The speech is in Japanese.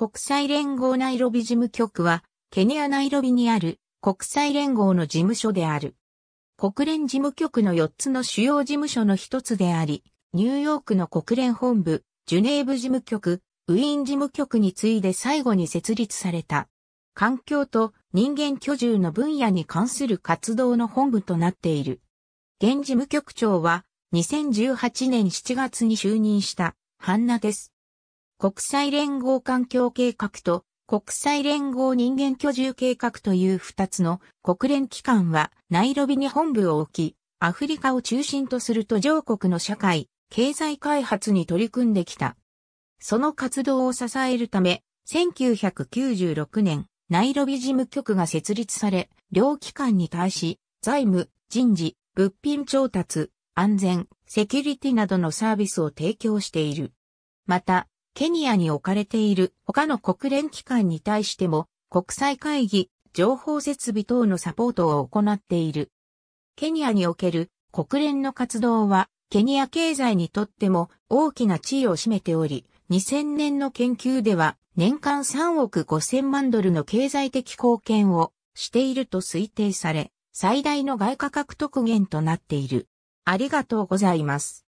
国際連合ナイロビ事務局は、ケニアナイロビにある国際連合の事務所である。国連事務局の4つの主要事務所の一つであり、ニューヨークの国連本部、ジュネーブ事務局、ウィーン事務局に次いで最後に設立された。環境と人間居住の分野に関する活動の本部となっている。現事務局長は2018年7月に就任したハンナです。国際連合環境計画と国際連合人間居住計画という二つの国連機関はナイロビに本部を置き、アフリカを中心とする途上国の社会、経済開発に取り組んできた。その活動を支えるため、1996年、ナイロビ事務局が設立され、両機関に対し、財務、人事、物品調達、安全、セキュリティなどのサービスを提供している。また、ケニアに置かれている他の国連機関に対しても国際会議、情報設備等のサポートを行っている。ケニアにおける国連の活動はケニア経済にとっても大きな地位を占めており、2000年の研究では年間3億5000万ドルの経済的貢献をしていると推定され、最大の外貨獲得源となっている。ありがとうございます。